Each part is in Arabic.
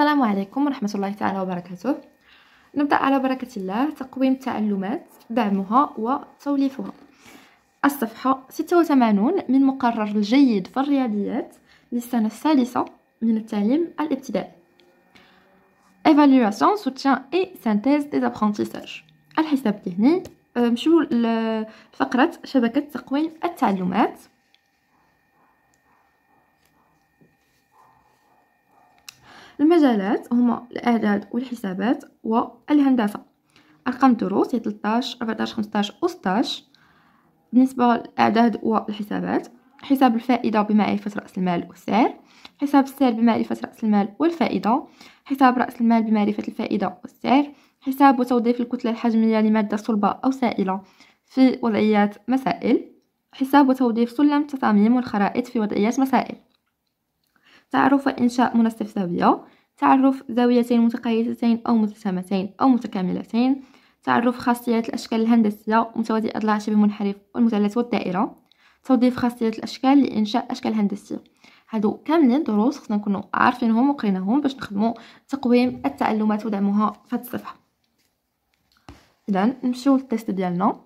السلام عليكم ورحمة الله تعالى وبركاته نبدأ على بركة الله تقويم التعلمات دعمها وتوليفها الصفحة 86 من مقرر الجيد في الرياضيات للسنة السادسة من التعليم الابتدائي Évaluation, soutien et synthèse des apprentissages الحساب الذهني نمشيو آه، لفقرة شبكة تقويم التعلمات المجالات هما الاعداد والحسابات والهندسه ارقام الدروس هي 13 14 15 و 16 بالنسبه للاعداد والحسابات حساب الفائده بمعرفه راس المال والسعر حساب السعر بمعرفه راس المال والفائده حساب راس المال بمعرفه الفائده والسعر حساب وتوظيف الكتله الحجميه لماده صلبه او سائله في وضعيات مسائل حساب وتوظيف سلم التصاميم والخرائط في وضعيات مسائل تعرف وإنشاء منسف زاوية تعرف زاويتين متقايستين أو متسامتين أو متكاملتين تعرف خاصيات الأشكال الهندسية متوازي الأضلاع شبه منحرف والمثلث والدائرة توظيف خاصيات الأشكال لإنشاء أشكال هندسية هادو كاملين دروس خصنا نكونو عارفينهم وقريناهم باش نخدمو تقويم التعلمات ودعمها في هاد الصفحه اذا نمشيو للتيست ديالنا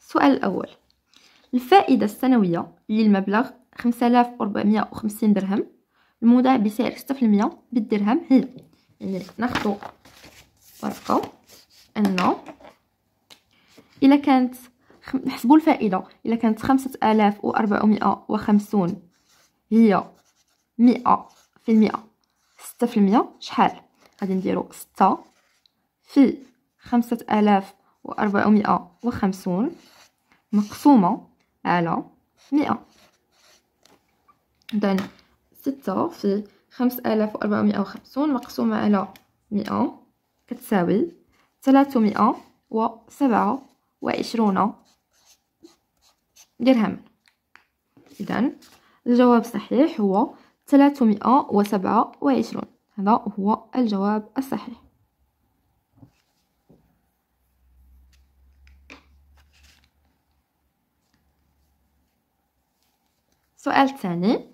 السؤال الاول الفائده السنويه للمبلغ خمسالاف 5450 درهم الموضع بسعر ستة 6% بالدرهم هي يعني ناخدو ورقه أنو الا كانت نحسبو الفائده الا كانت 5450 هي مئة في المئة ستة في المئة شحال غادي نديرو ستة في خمسة آلاف وأربعمائة وخمسون مقسومة على مئة عندنا ستة في خمس آلاف وأربعمائة وخمسون مقسومة على مئة كتساوي ثلاثمائة وسبعة وعشرون درهما إذا الجواب الصحيح هو ثلاثمائة وسبعة وعشرون هذا هو الجواب الصحيح سؤال ثاني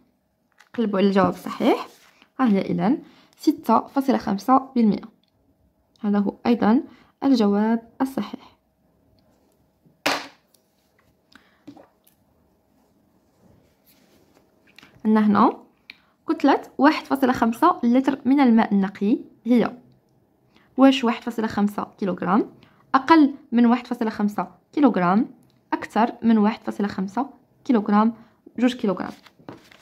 قلبوا على الجواب الصحيح ها هي اذا ستة فاصلة خمسة بالمئة هذا هو ايضا الجواب الصحيح عندنا هنا كتلة واحد فاصلة خمسة لتر من الماء النقي هي واش واحد فاصلة خمسة كيلوغرام أقل من واحد فاصلة خمسة كيلوغرام أكثر من واحد فاصلة خمسة كيلوغرام جوج كيلوغرام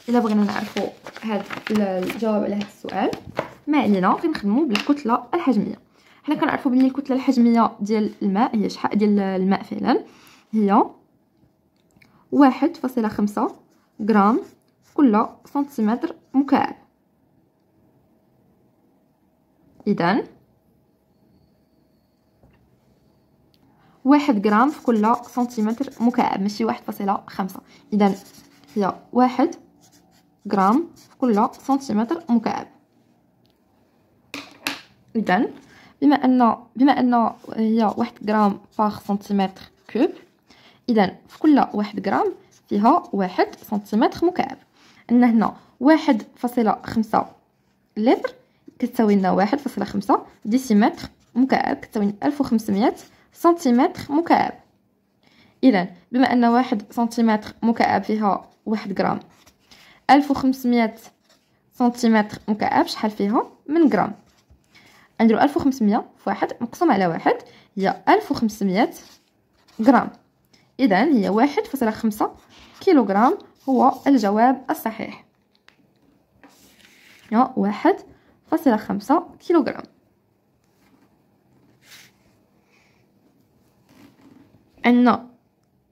الا بغينا نعرفوا هاد الجواب على هاد السؤال ما علينا غنخدموا بالكتله الحجميه حنا كنعرفوا بلي الكتله الحجميه ديال الماء هي شحال ديال الماء فعلا هي واحد فاصلة خمسة غرام كل سنتيمتر مكعب اذا واحد غرام في كل سنتيمتر مكعب ماشي واحد فاصلة خمسة اذا هي واحد غرام في كل سنتيمتر مكعب اذا بما ان بما ان هي واحد غرام باغ سنتيمتر كوب اذا في كل واحد غرام فيها واحد سنتيمتر مكعب ان هنا واحد فاصلة خمسة لتر كتساوي لنا واحد فاصلة خمسة ديسيمتر مكعب كتساوي ألف وخمسمية سنتيمتر مكعب اذا بما ان واحد سنتيمتر مكعب فيها واحد غرام 1500 سنتيمتر مكعب شحال فيها من غرام نديرو 1500 واحد مقسوم على واحد هي 1500 غرام اذا هي واحد فاصلة خمسة كيلوغرام هو الجواب الصحيح واحد فاصلة خمسة كيلوغرام أن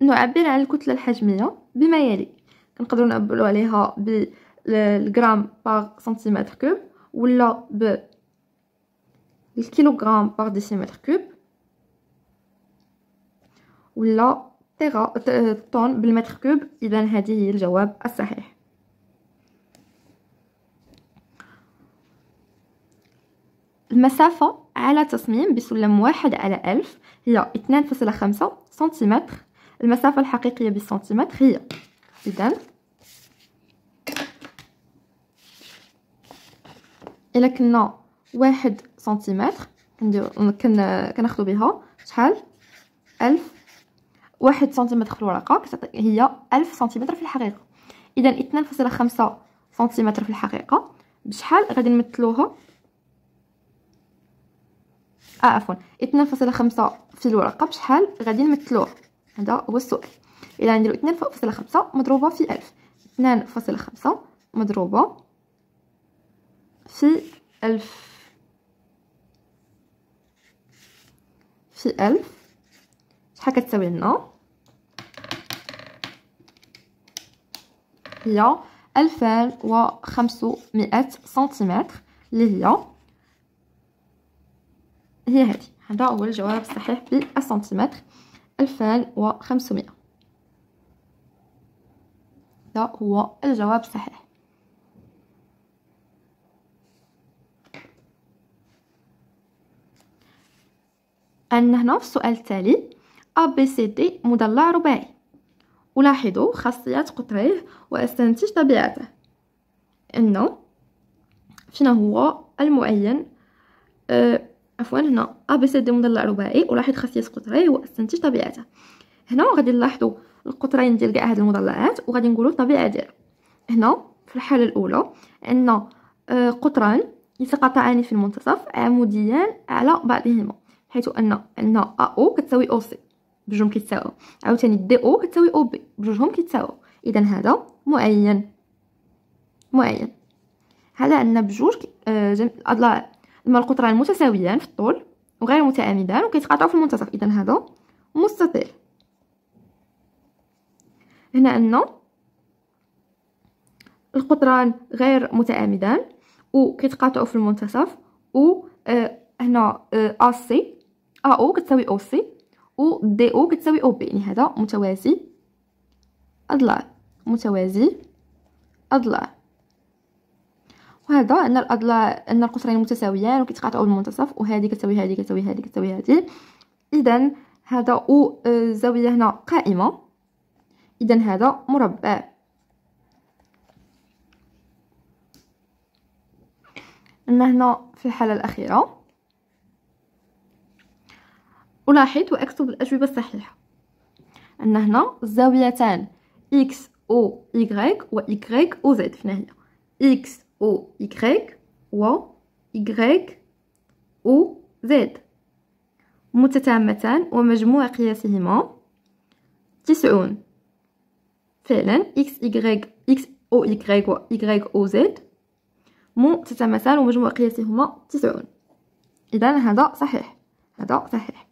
نعبر عن الكتلة الحجمية بما يلي كنقدروا نقبلوا عليها بالغرام باغ سنتيمتر كوب ولا بالكيلوغرام باغ ديسيمتر كوب ولا تيغا طن بالمتر كوب اذا هذه هي الجواب الصحيح المسافة على تصميم بسلم واحد على ألف هي 2.5 سنتيمتر المسافة الحقيقية بالسنتيمتر هي اذا الا كنا واحد سنتيمتر كناخدو بها شحال ألف واحد سنتيمتر في الورقه هي ألف سنتيمتر في الحقيقه اذا اثنان فاصلة خمسة سنتيمتر في الحقيقه بشحال غادي نمثلوها اه عفوا اثنان فاصلة خمسة في الورقه بشحال غادي نمثلوها هذا هو السؤال إلا نديرو اثنين فاصلة خمسة مضروبة في ألف اثنان فاصلة خمسة مضروبة في ألف في ألف شحال كتساوي لنا هي ألفان وخمسمائة سنتيمتر لي هي هي هذه هذا هو الجواب الصحيح بالسنتيمتر ألفان وخمسمائة ستة هو الجواب صحيح أن هنا في السؤال التالي ABCD مضلع رباعي ولاحظوا خاصيات قطريه واستنتج طبيعته انه شنو هو المعين أه عفوا هنا ABCD مضلع رباعي ولاحظ خاصيات قطريه واستنتج طبيعته هنا غادي نلاحظوا القطرين ديال كاع هاد المضلعات وغادي نقولوا الطبيعه ديالها هنا في الحاله الاولى عندنا آه، قطران يتقاطعان في المنتصف عموديان على بعضهما حيث ان عندنا ا او كتساوي او سي بجوجهم كيتساووا عاوتاني دي او كتساوي او بي بجوجهم كيتساووا اذا هذا معين معين هذا عندنا بجوج الاضلاع آه، هما القطران متساويان في الطول وغير متعامدان وكيتقاطعوا في المنتصف اذا هذا مستطيل هنا عندنا القطران غير متآمدان وكيتقاطعوا في المنتصف و آه، هنا ا سي ا او كتساوي او سي و دي او كتساوي او بي يعني هذا متوازي اضلاع متوازي اضلاع وهذا ان الاضلاع ان القطرين متساويان وكيتقاطعوا المنتصف وهذه كتساوي هذه كتساوي هذه كتساوي هذه اذا هذا و الزاويه آه، هنا قائمه إذا هذا مربع أنا هنا في الحالة الأخيرة ألاحظ وأكتب الأجوبة الصحيحة أن هنا الزاويتان إكس أو Y و Y أو Z فينا هي إكس أو Y و Y أو Z متتامتان ومجموع قياسهما تسعون فعلا اكس y اكس او y و y او زد متتمثل ومجموع قياسهما تسعون اذا هذا صحيح هذا صحيح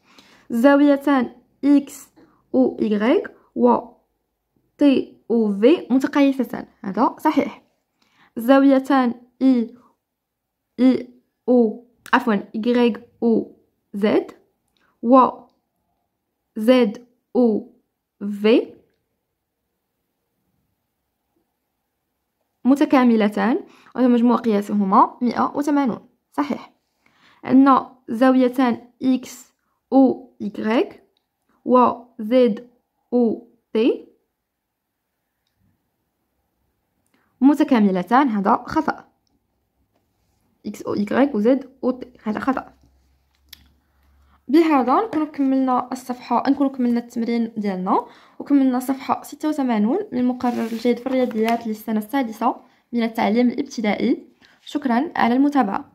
الزاويتان اكس او y و تي او في متقايستان هذا صحيح الزاويتان اي اي او عفوا y او زد و زد او في متكاملتان ومجموع قياسهما 180 صحيح عندنا زاويتان x و y و z و t متكاملتان هذا خطأ x و y و z و t هذا خطأ بهذا نكونو كملنا الصفحه نكونو كملنا التمرين ديالنا وكملنا صفحه ستة وثمانون من مقرر الجيد في الرياضيات للسنه السادسه من التعليم الابتدائي شكرا على المتابعه